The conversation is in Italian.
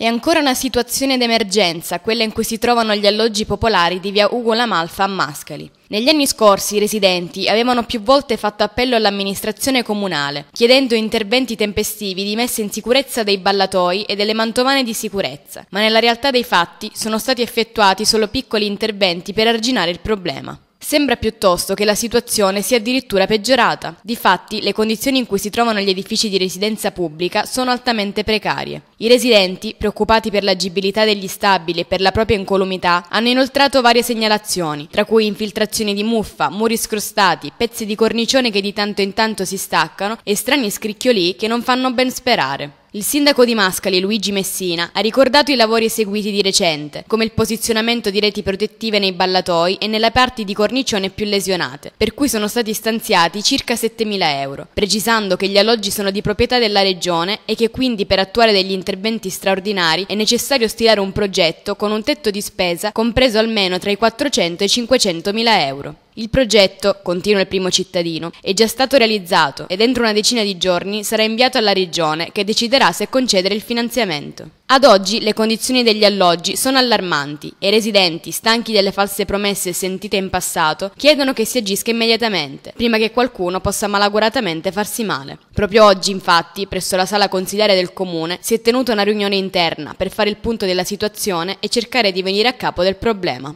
È ancora una situazione d'emergenza, quella in cui si trovano gli alloggi popolari di via Ugo Lamalfa a Mascali. Negli anni scorsi i residenti avevano più volte fatto appello all'amministrazione comunale, chiedendo interventi tempestivi di messa in sicurezza dei ballatoi e delle mantovane di sicurezza, ma nella realtà dei fatti sono stati effettuati solo piccoli interventi per arginare il problema. Sembra piuttosto che la situazione sia addirittura peggiorata. Difatti, le condizioni in cui si trovano gli edifici di residenza pubblica sono altamente precarie. I residenti, preoccupati per l'agibilità degli stabili e per la propria incolumità, hanno inoltrato varie segnalazioni, tra cui infiltrazioni di muffa, muri scrostati, pezzi di cornicione che di tanto in tanto si staccano e strani scricchioli che non fanno ben sperare. Il sindaco di Mascali, Luigi Messina, ha ricordato i lavori eseguiti di recente, come il posizionamento di reti protettive nei ballatoi e nelle parti di cornicione più lesionate, per cui sono stati stanziati circa 7.000 euro, precisando che gli alloggi sono di proprietà della Regione e che quindi per attuare degli interventi straordinari è necessario stilare un progetto con un tetto di spesa compreso almeno tra i 400 e i 500.000 euro. Il progetto, continua il primo cittadino, è già stato realizzato e dentro una decina di giorni sarà inviato alla Regione che deciderà se concedere il finanziamento. Ad oggi le condizioni degli alloggi sono allarmanti e i residenti, stanchi delle false promesse sentite in passato, chiedono che si agisca immediatamente, prima che qualcuno possa malaguratamente farsi male. Proprio oggi, infatti, presso la sala consigliare del comune si è tenuta una riunione interna per fare il punto della situazione e cercare di venire a capo del problema.